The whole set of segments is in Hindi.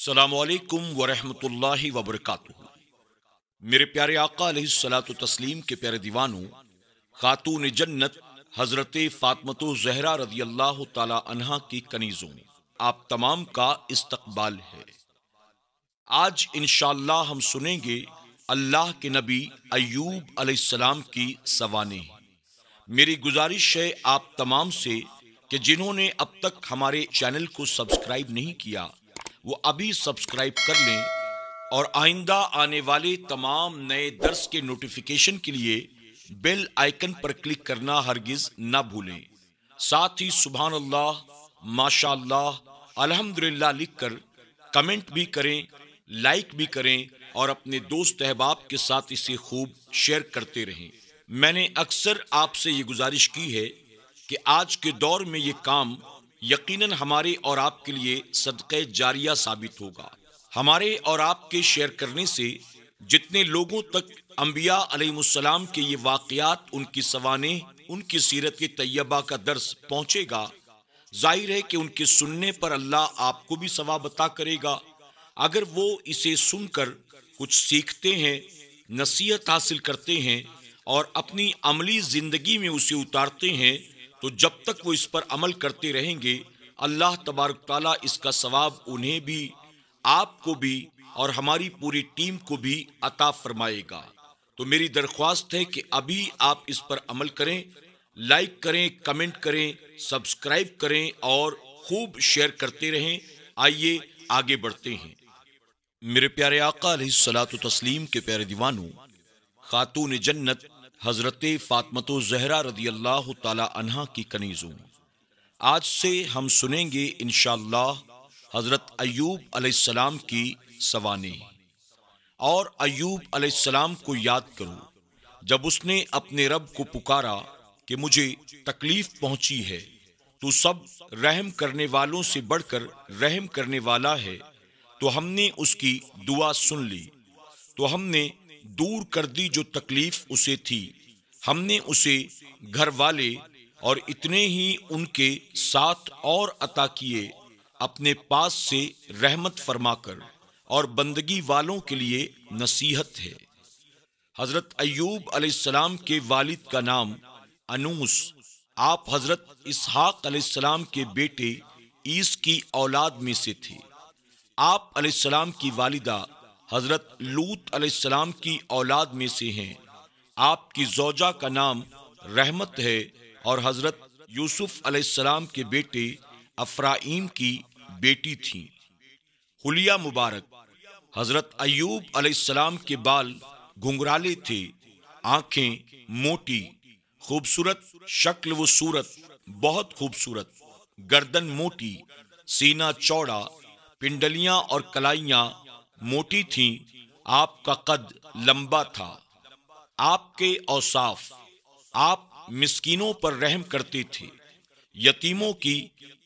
सलामकुम वरहमतुल्लाहि वबरक मेरे प्यारे आका सलात तस्लीम के प्यारे दीवानों खातून जन्नत हजरत फ़ातमत जहरा रजी अल्लाह तला की कनीज़ों आप तमाम का इस्तकबाल है आज इन हम सुनेंगे अल्लाह के नबी अयूब अलैहिस्सलाम की सवाने मेरी गुजारिश है आप तमाम से कि जिन्होंने अब तक हमारे चैनल को सब्सक्राइब नहीं किया वो अभी सब्सक्राइब कर लें और आइंदा आने वाले तमाम नए दर्स के नोटिफिकेशन के लिए बेल आइकन पर क्लिक करना हरगिज ना भूलें साथ ही सुबह अल्लाह माशा अल्हम्दुलिल्लाह लिखकर कमेंट भी करें लाइक भी करें और अपने दोस्त अहबाब के साथ इसे खूब शेयर करते रहें मैंने अक्सर आपसे ये गुजारिश की है कि आज के दौर में ये काम यकीनन हमारे और आपके लिए सदक़ जारिया साबित होगा हमारे और आपके शेयर करने से जितने लोगों तक अम्बिया अलैहिस्सलाम के ये वाकयात उनकी सवाने उनकी सीरत के तय्यबा का दर्स पहुंचेगा जाहिर है कि उनके सुनने पर अल्लाह आपको भी सवाब अता करेगा अगर वो इसे सुनकर कुछ सीखते हैं नसीहत हासिल करते हैं और अपनी अमली ज़िंदगी में उसे उतारते हैं तो जब तक वो इस पर अमल करते रहेंगे अल्लाह तबारक ताला इसका सवाब उन्हें भी आपको भी और हमारी पूरी टीम को भी अता फरमाएगा तो मेरी दरख्वास्त है कि अभी आप इस पर अमल करें लाइक करें कमेंट करें सब्सक्राइब करें और खूब शेयर करते रहें आइए आगे बढ़ते हैं मेरे प्यारे आका सलात तस्लीम के प्यारे दीवानों खातून जन्नत हजरत फ़ातमत जहरा रदी अल्लाह तहा की कनीज़ों आज से हम सुनेंगे इन हज़रत अयूब अलैहिस्सलाम की सवानी और अयूब अलैहिस्सलाम को याद करो जब उसने अपने रब को पुकारा कि मुझे तकलीफ़ पहुंची है तो सब रहम करने वालों से बढ़कर रहम करने वाला है तो हमने उसकी दुआ सुन ली तो हमने दूर कर दी जो तकलीफ उसे थी हमने उसे घर वाले और इतने ही उनके साथ और अता किए अपने पास से रहमत फरमाकर और बंदगी वालों के लिए नसीहत है हजरत अयूब अलैहिस्सलाम के वालिद का नाम अनूस आप हजरत इसहाक अलैहिस्सलाम के बेटे ईस की औलाद में से थे आप अलैहिस्सलाम की वालिदा हजरत लूत अलैहिस्सलाम की औलाद में से हैं आपकी जोजा का नाम रहमत है और हजरत यूसुफ अलैहिस्सलाम के बेटे अफ्राइम की बेटी थी हुलिया मुबारक हजरत अयूब अलैहिस्सलाम के बाल घुंघराले थे आंखें मोटी खूबसूरत शक्ल व सूरत बहुत खूबसूरत गर्दन मोटी सीना चौड़ा पिंडलियां और कलाइयां मोटी थी आपका कद लंबा था आपके औसाफ आप मिस्कीनों पर रहम करती थी यतीमों की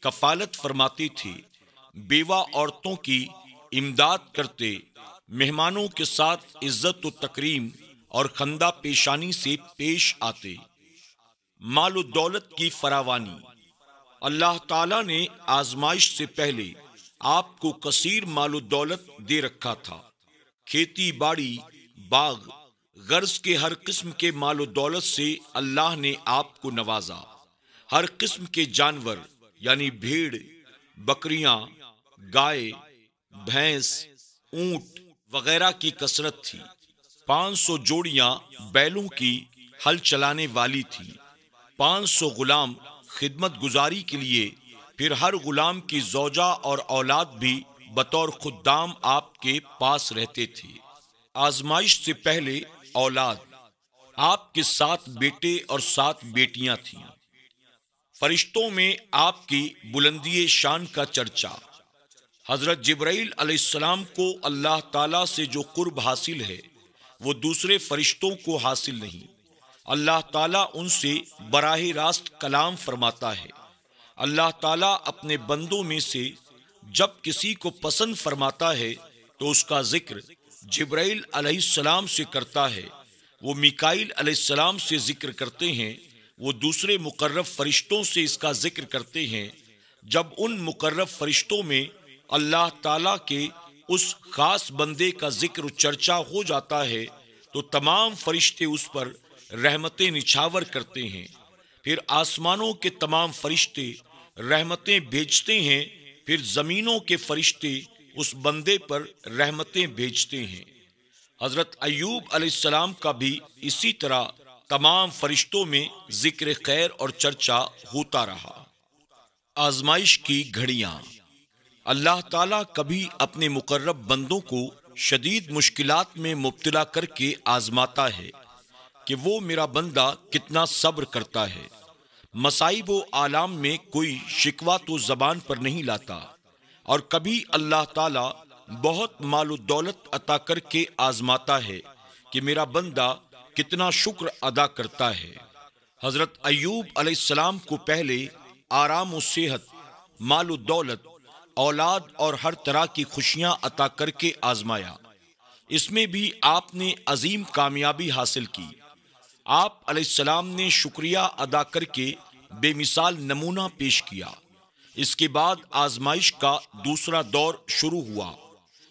कफालत फरमाती थी बेवा औरतों की इमदाद करते मेहमानों के साथ इज्जत तकरीम और खंदा पेशानी से पेश आते मालो दौलत की फरावानी अल्लाह ताला ने आजमाइश से पहले आपको कसीर मालो दौलत दे रखा था खेती बाड़ी बाग गर्ज के हर किस्म के मालो दौलत से अल्लाह ने आपको नवाजा हर किस्म के जानवर यानी भेड़ बकरियां गाय भैंस ऊंट वगैरह की कसरत थी 500 जोड़ियां बैलों की हल चलाने वाली थी 500 गुलाम खिदमत गुजारी के लिए फिर हर गुलाम की जोजा और औलाद भी बतौर खुदाम आपके पास रहते थे आजमाइश से पहले औलाद आपके सात बेटे और सात बेटियां थीं फरिश्तों में आपकी बुलंदी शान का चर्चा हजरत जब्राइल अलैहिस्सलाम को अल्लाह ताला से जो कुर्ब हासिल है वो दूसरे फरिश्तों को हासिल नहीं अल्लाह ताला उनसे बराह रास्त कलाम फरमाता है अल्लाह ताला अपने बंदों में से जब किसी को पसंद फरमाता है तो उसका जिक्र जब्राइल अलैहिस्सलाम से करता है वो मिकाइल अलैहिस्सलाम से जिक्र करते हैं वो दूसरे मुकर्रब फरिश्तों से इसका जिक्र करते हैं जब उन मुकर्रब फरिश्तों में अल्लाह ताला के उस खास बंदे का जिक्र चर्चा हो जाता है तो तमाम फरिश्ते उस पर रहमतें निछावर करते हैं फिर आसमानों के तमाम फरिश्ते रहमतें भेजते हैं फिर जमीनों के फरिश्ते उस बंदे पर रहमतें भेजते हैं हजरत अयूब अलैहिस्सलाम का भी इसी तरह तमाम फरिश्तों में जिक्र खैर और चर्चा होता रहा आजमाइश की घड़िया अल्लाह ताला कभी अपने मुकर्रब बंदों को शदीद मुश्किलात में मुबतला करके आजमाता है कि वो मेरा बंदा कितना सब्र करता है मसाइब व आलाम में कोई शिकवा तो जबान पर नहीं लाता और कभी अल्लाह ताला बहुत माल दौलत अता करके आजमाता है कि मेरा बंदा कितना शुक्र अदा करता है हजरत अयूब अलैहिस्सलाम को पहले आराम व सेहत माल दौलत औलाद और हर तरह की खुशियां अता करके आजमाया इसमें भी आपने अजीम कामयाबी हासिल की आप अलैहिस्सलाम ने शुक्रिया अदा करके बेमिसाल नमूना पेश किया इसके बाद आजमाइश का दूसरा दौर शुरू हुआ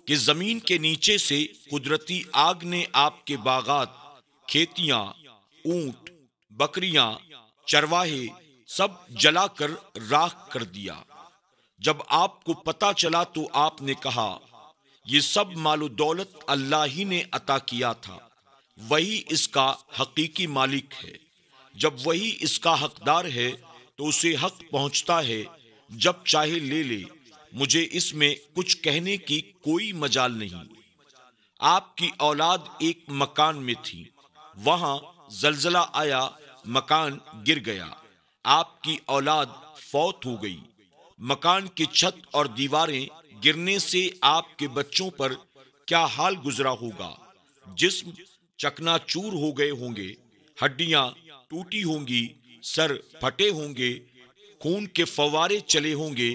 कि जमीन के नीचे से कुदरती आग ने आपके बागात खेतियां ऊंट बकरियां चरवाहे सब जलाकर राख कर दिया जब आपको पता चला तो आपने कहा यह सब मालो दौलत अल्लाह ही ने अता किया था वही इसका हकीकी मालिक है जब वही इसका हकदार है तो उसे हक पहुंचता है जब चाहे ले ले मुझे इसमें कुछ कहने की कोई मजाल नहीं आपकी औलाद एक मकान में थी वहां जलजला आया मकान गिर गया आपकी औलाद फौत हो गई मकान की छत और दीवारें गिरने से आपके बच्चों पर क्या हाल गुजरा होगा जिस्म चकनाचूर हो गए होंगे हड्डियां टूटी होंगी सर फटे होंगे खून के फवारे चले होंगे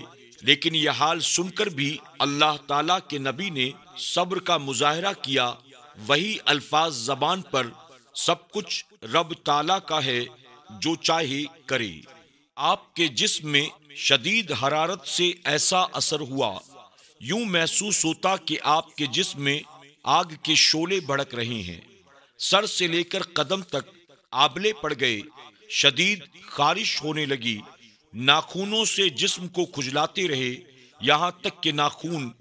लेकिन यह हाल सुनकर भी अल्लाह ताला के नबी ने सब्र का मुजाहरा किया वही अल्फाज जबान पर सब कुछ रब ताला का है जो चाहे करे आपके जिस्म में शदीद हरारत से ऐसा असर हुआ यूं महसूस होता कि आपके जिस्म में आग के शोले भड़क रहे हैं सर से लेकर कदम तक आबले पड़ गए शदीद खारिश होने लगी नाखूनों से जिस्म को खुजलाते रहे यहाँ तक के नाखून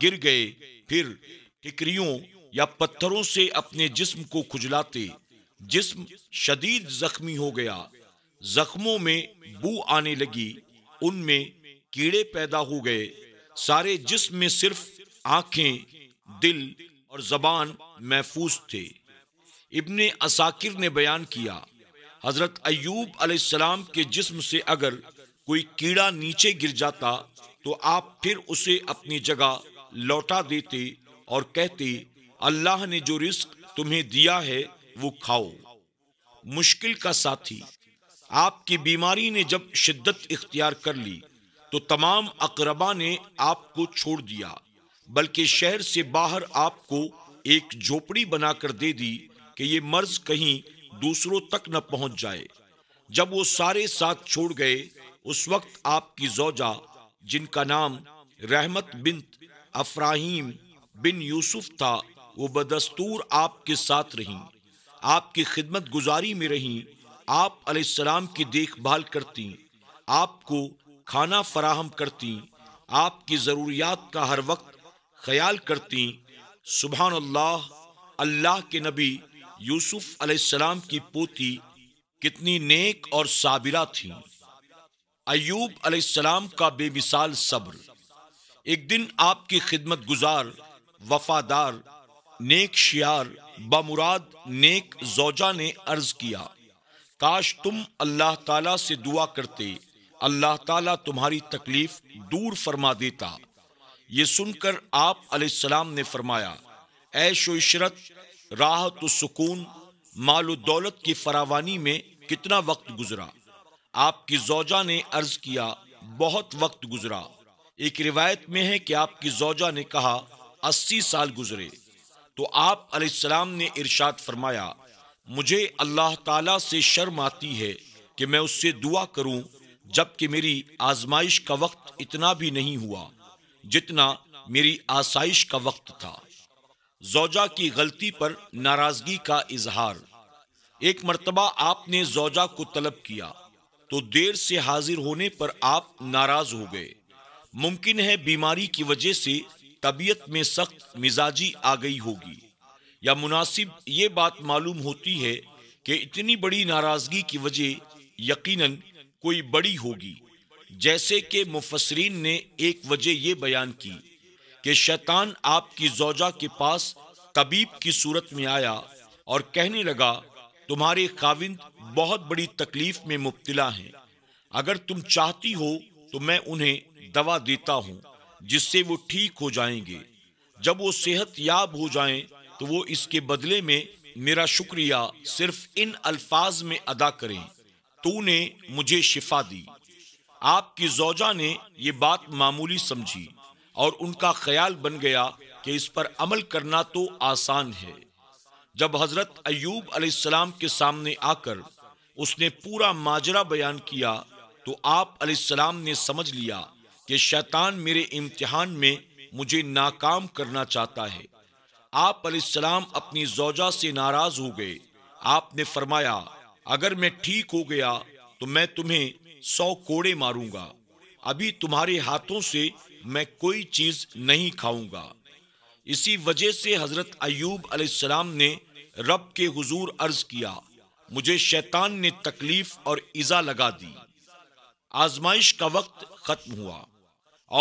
गिर गए फिर ठिकरियों या पत्थरों से अपने जिस्म को खुजलाते जिस्म शदीद जख्मी हो गया जख्मों में बू आने लगी उनमें कीड़े पैदा हो गए सारे जिस्म में सिर्फ आंखें दिल और जबान महफूज थे इबन असाकिर ने बयान किया हजरत अयूब अलैहिस्सलाम के जिस्म से अगर कोई कीड़ा नीचे गिर जाता तो आप फिर उसे अपनी जगह लौटा देते और कहते अल्लाह ने जो रिस्क तुम्हें दिया है वो खाओ मुश्किल का साथी आपकी बीमारी ने जब शिद्दत इख्तियार कर ली तो तमाम अकरबा ने आपको छोड़ दिया बल्कि शहर से बाहर आपको एक झोपड़ी बनाकर दे दी कि ये मर्ज कहीं दूसरों तक न पहुंच जाए जब वो सारे साथ छोड़ गए उस वक्त आपकी जोजा जिनका नाम रहमत बिन अफ्राहिम बिन यूसुफ था वो बदस्तूर आपके साथ रही आपकी खिदमत गुजारी में रही आप अलैहिस्सलाम की देखभाल करती आपको खाना फराहम करती आपकी ज़रूरियात का हर वक्त ख्याल करती सुबह अल्लाह अल्लाह के नबी यूसुफ अलैहिस्सलाम की पोती कितनी नेक और साबिरा थी अयूब अलैहिस्सलाम का बेमिसाल सब्र एक दिन आपकी खिदमत गुजार वफादार नेक शियार बमुराद नेक जोजा ने अर्ज किया काश तुम अल्लाह ताला से दुआ करते अल्लाह ताला तुम्हारी तकलीफ दूर फरमा देता ये सुनकर आप अलैहिस्सलाम ने फरमाया ऐशो इशरत राहत सुकून माल दौलत की फरावानी में कितना वक्त गुजरा आपकी जोजा ने अर्ज किया बहुत वक्त गुजरा एक रिवायत में है कि आपकी जोजा ने कहा अस्सी साल गुजरे तो आप सलाम ने इरशाद फरमाया मुझे अल्लाह ताला से शर्म आती है कि मैं उससे दुआ करूं जबकि मेरी आजमाइश का वक्त इतना भी नहीं हुआ जितना मेरी आसाइश का वक्त था जोजा की गलती पर नाराजगी का इजहार एक मरतबा आपने जोजा को तलब किया तो देर से हाजिर होने पर आप नाराज हो गए मुमकिन है बीमारी की वजह से तबीयत में सख्त मिजाजी आ गई होगी या मुनासिब ये बात मालूम होती है कि इतनी बड़ी नाराजगी की वजह यकीनन कोई बड़ी होगी जैसे कि मुफसरीन ने एक वजह यह बयान की कि शैतान आपकी जोजा के पास तबीब की सूरत में आया और कहने लगा तुम्हारे काविंद बहुत बड़ी तकलीफ में मुब्तला हैं अगर तुम चाहती हो तो मैं उन्हें दवा देता हूँ जिससे वो ठीक हो जाएंगे जब वो सेहत याब हो जाएं तो वो इसके बदले में मेरा शुक्रिया सिर्फ इन अल्फाज में अदा करें तूने मुझे शिफा दी आपकी जोजा ने ये बात मामूली समझी और उनका ख्याल बन गया कि इस पर अमल करना तो आसान है जब हजरत अयूब अलैहिस्सलाम के सामने आकर उसने पूरा माजरा बयान किया तो आप अलैहिस्सलाम ने समझ लिया कि शैतान मेरे इम्तिहान में मुझे नाकाम करना चाहता है आप अलैहिस्सलाम अपनी जोजा से नाराज हो गए आपने फरमाया अगर मैं ठीक हो गया तो मैं तुम्हें सौ कोड़े मारूंगा अभी तुम्हारे हाथों से मैं कोई चीज नहीं खाऊंगा इसी वजह से हजरत अयूब अलैहिस्सलाम ने रब के हुजूर अर्ज किया मुझे शैतान ने तकलीफ और ईजा लगा दी आजमाइश का वक्त खत्म हुआ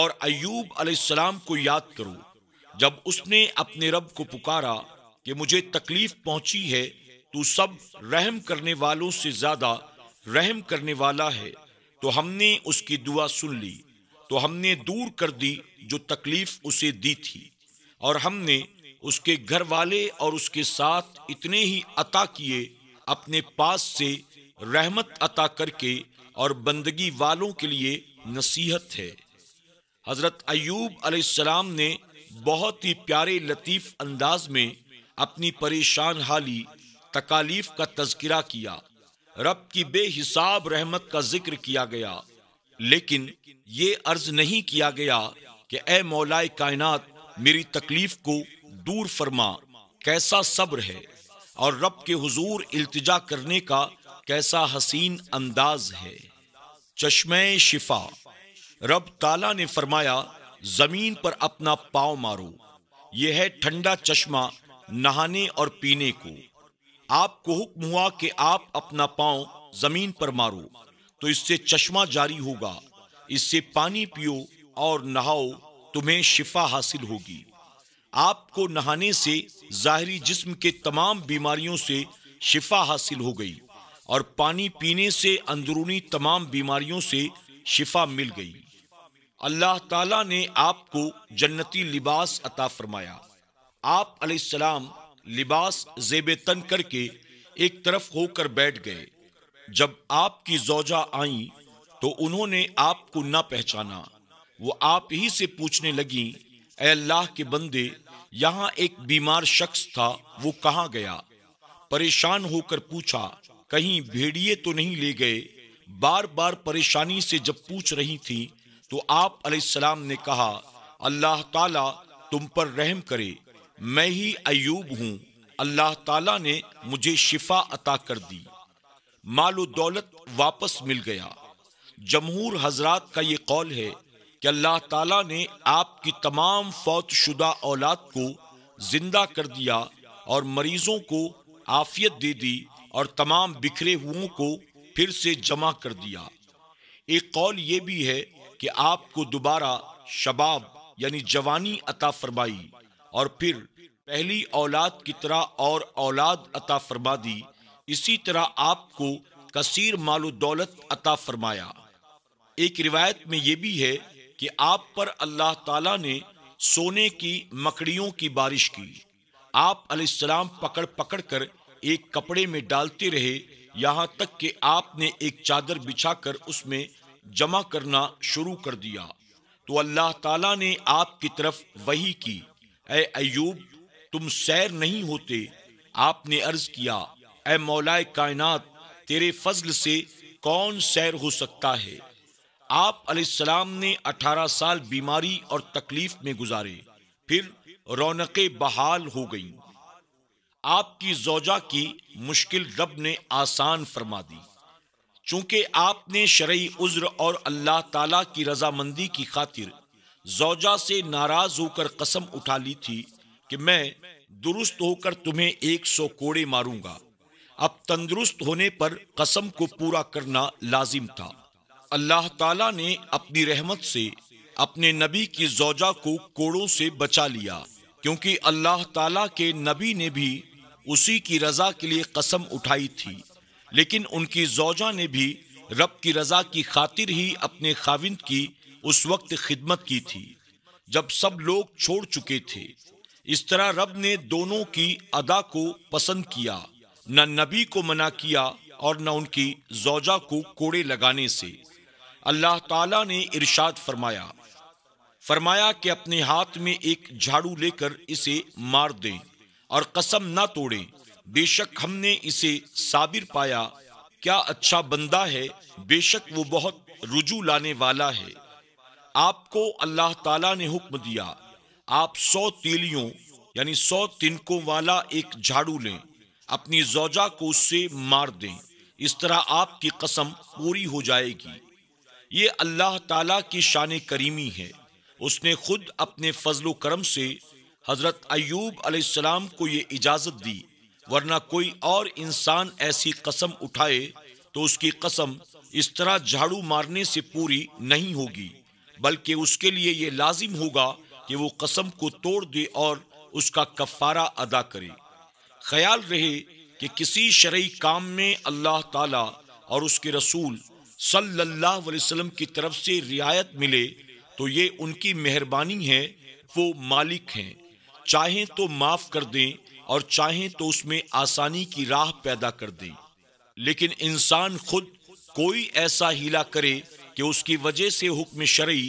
और अयूब अलैहिस्सलाम को याद करो जब उसने अपने रब को पुकारा कि मुझे तकलीफ पहुंची है तू सब रहम करने वालों से ज्यादा रहम करने वाला है तो हमने उसकी दुआ सुन ली तो हमने दूर कर दी जो तकलीफ उसे दी थी और हमने उसके घर वाले और उसके साथ इतने ही अता किए अपने पास से रहमत अता करके और बंदगी वालों के लिए नसीहत है हज़रत अयूब अलैहिस्सलाम ने बहुत ही प्यारे लतीफ़ अंदाज में अपनी परेशान हाली तकालीफ का तस्करा किया रब की बेहिसाब रहमत का जिक्र किया गया लेकिन ये अर्ज नहीं किया गया कि ए मौलाए कायनात मेरी तकलीफ को दूर फरमा कैसा सब्र है और रब के हुजूर इल्तिजा करने का कैसा हसीन अंदाज है चश्मे शिफा रब ताला ने फरमाया जमीन पर अपना पाव मारो यह है ठंडा चश्मा नहाने और पीने को आपको हुक्म हुआ कि आप अपना पांव जमीन पर मारो तो इससे चश्मा जारी होगा इससे पानी पियो और नहाओ तुम्हें शिफा हासिल होगी आपको नहाने से जाहरी जिस्म के तमाम बीमारियों से शिफा हासिल हो गई और पानी पीने से अंदरूनी तमाम बीमारियों से शिफा मिल गई अल्लाह ताला ने आपको जन्नती लिबास अता फरमाया आप अलैहिस्सलाम लिबास जेब तन करके एक तरफ होकर बैठ गए जब आपकी जोजा आई तो उन्होंने आपको न पहचाना वो आप ही से पूछने लगी अल्लाह के बंदे यहाँ एक बीमार शख्स था वो कहाँ गया परेशान होकर पूछा कहीं भेड़िए तो नहीं ले गए बार बार परेशानी से जब पूछ रही थी तो आप सलाम ने कहा अल्लाह ताला तुम पर रहम करे मैं ही अयूब हूँ अल्लाह ताला ने मुझे शिफा अता कर दी मालो दौलत वापस मिल गया जमहूर हजरात का ये कौल है कि अल्लाह ताला ने आपकी तमाम फौत शुदा औलाद को जिंदा कर दिया और मरीजों को आफियत दे दी और तमाम बिखरे हुओं को फिर से जमा कर दिया एक कौल ये भी है कि आपको दोबारा शबाब यानी जवानी अता फरमाई और फिर पहली औलाद की तरह और औलाद अता फरमा दी इसी तरह आपको कसीर मालो दौलत अता फरमाया एक रिवायत में यह भी है कि आप पर अल्लाह ताला ने सोने की मकड़ियों की बारिश की आप अलैहिस्सलाम पकड़ पकड़ कर एक कपड़े में डालते रहे यहाँ तक कि आपने एक चादर बिछाकर उसमें जमा करना शुरू कर दिया तो अल्लाह ताला ने आपकी तरफ वही की अयूब तुम सैर नहीं होते आपने अर्ज किया ए मौलाए कायनात तेरे फजल से कौन सैर हो सकता है आप सलाम ने 18 साल बीमारी और तकलीफ में गुजारे फिर रौनक बहाल हो गई आपकी जोजा की मुश्किल रब ने आसान फरमा दी चूंकि आपने शरय उज्र और अल्लाह ताला की रजामंदी की खातिर जोजा से नाराज होकर कसम उठा ली थी कि मैं दुरुस्त होकर तुम्हें एक सौ कोड़े मारूंगा अब तंदुरुस्त होने पर कसम को पूरा करना लाजिम था अल्लाह ताला ने अपनी रहमत से अपने नबी की जोजा को कोड़ों से बचा लिया क्योंकि अल्लाह ताला के नबी ने भी उसी की रजा के लिए कसम उठाई थी लेकिन उनकी जोजा ने भी रब की रजा की खातिर ही अपने खाविंद की उस वक्त खिदमत की थी जब सब लोग छोड़ चुके थे इस तरह रब ने दोनों की अदा को पसंद किया न नबी को मना किया और न उनकी जोजा को कोड़े लगाने से अल्लाह ताला ने इरशाद फरमाया फरमाया कि अपने हाथ में एक झाड़ू लेकर इसे मार दें और कसम ना तोड़ें बेशक हमने इसे साबिर पाया क्या अच्छा बंदा है बेशक वो बहुत रुजू लाने वाला है आपको अल्लाह ताला ने हुक्म दिया आप सौ तीलियों यानी सौ तिनकों वाला एक झाड़ू लें अपनी जोजा को उससे मार दें इस तरह आपकी कसम पूरी हो जाएगी ये अल्लाह ताला की शान करीमी है उसने खुद अपने फजलो करम से हज़रत अयूब अलैहिस्सलाम को ये इजाज़त दी वरना कोई और इंसान ऐसी कसम उठाए तो उसकी कसम इस तरह झाड़ू मारने से पूरी नहीं होगी बल्कि उसके लिए ये लाजिम होगा कि वो कसम को तोड़ दे और उसका कफारा अदा करे ख्याल रहे कि किसी शर्य काम में अल्लाह ताला और उसके रसूल सल्लल्लाहु अलैहि वसल्लम की तरफ से रियायत मिले तो ये उनकी मेहरबानी है वो मालिक हैं चाहें तो माफ़ कर दें और चाहें तो उसमें आसानी की राह पैदा कर दें लेकिन इंसान खुद कोई ऐसा हीला करे कि उसकी वजह से हुक्म शरी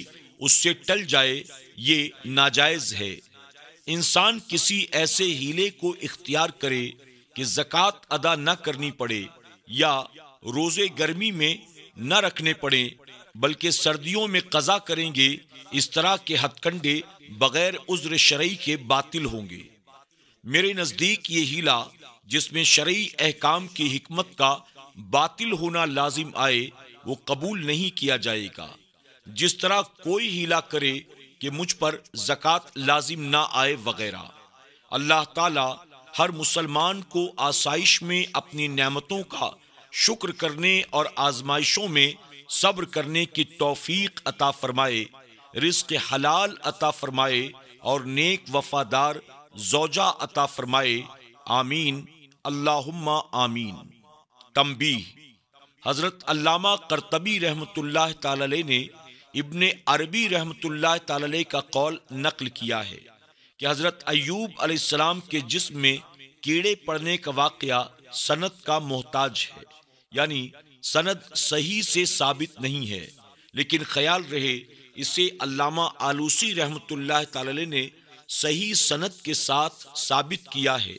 उससे टल जाए ये नाजायज है इंसान किसी ऐसे हीले को इख्तियार करे कि जक़ात अदा न करनी पड़े या रोज़े गर्मी में न रखने पड़े बल्कि सर्दियों में कज़ा करेंगे इस तरह के हथकंडे बगैर उज्र शरई के बातिल होंगे मेरे नज़दीक ये हीला जिसमें शरई अहकाम की हमत का बातिल होना लाजिम आए वो कबूल नहीं किया जाएगा जिस तरह कोई हीला करे कि मुझ पर जक़ात लाजिम ना आए वगैरह अल्लाह ताला हर मुसलमान को आसाइश में अपनी नेमतों का शुक्र करने और आजमाइशों में सब्र करने की तौफीक अता फरमाए रिस्क हलाल अता फरमाए और नेक वफादार जोजा अता फरमाए आमीन अल्लाहुम्मा आमीन तंबी हज़रत अल्लामा करतबी रहमतुल्लाह ताला ने इब्ने अरबी रहमतुल्लाह ताला का कौल नकल किया है कि हज़रत अयूब अलैहिस्सलाम के जिस्म में कीड़े पड़ने का वाक़ सनत का मोहताज है यानी सनद सही से साबित नहीं है लेकिन ख्याल रहे इसे अल्लामा आलूसी रहमतुल्लाह ताला ने सही सनत के साथ साबित किया है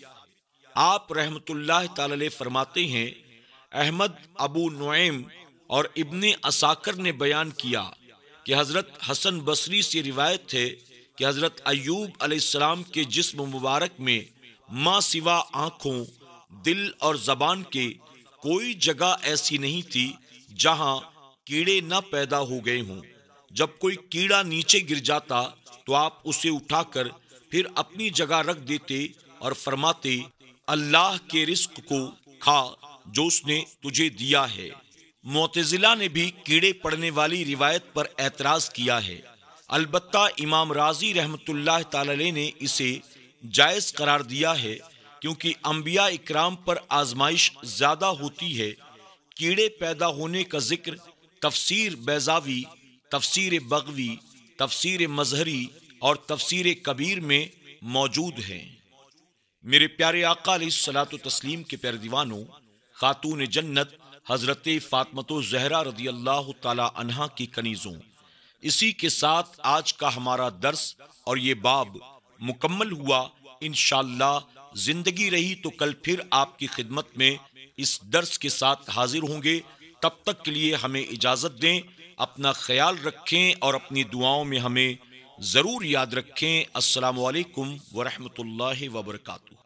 आप रहमतुल्लाह ताला फरमाते हैं अहमद अबू नुएम और इब्ने असाकर ने बयान किया कि हज़रत हसन बसरी से रिवायत है कि हज़रत अयूब अलैहिस्सलाम के जिस्म मुबारक में माँ सिवा आँखों दिल और ज़बान के कोई जगह ऐसी नहीं थी जहाँ कीड़े न पैदा हो गए हों जब कोई कीड़ा नीचे गिर जाता तो आप उसे उठाकर फिर अपनी जगह रख देते और फरमाते अल्लाह के रिस्क को खा जो उसने तुझे दिया है मोतजिला ने भी कीड़े पड़ने वाली रिवायत पर एतराज़ किया है अलबत् इमाम राजी रहमत ने इसे जायज़ करार दिया है क्योंकि अम्बिया इकराम पर आजमाइश ज़्यादा होती है कीड़े पैदा होने का जिक्र तफसीर बैजावी तफसीर बगवी तफसीर मजहरी और तफसीर कबीर में मौजूद हैं मेरे प्यारे आका सलात तस्लीम के प्यार दीवानों खातून जन्नत हजरत फातमत जहरा रदी अल्लाह तहा की कनीज़ों इसी के साथ आज का हमारा दर्स और ये बाब मुकम्मल हुआ इन ज़िंदगी रही तो कल फिर आपकी खिदमत में इस दर्स के साथ हाजिर होंगे तब तक के लिए हमें इजाज़त दें अपना ख्याल रखें और अपनी दुआओं में हमें ज़रूर याद रखें असलकम वरहमल वबरकू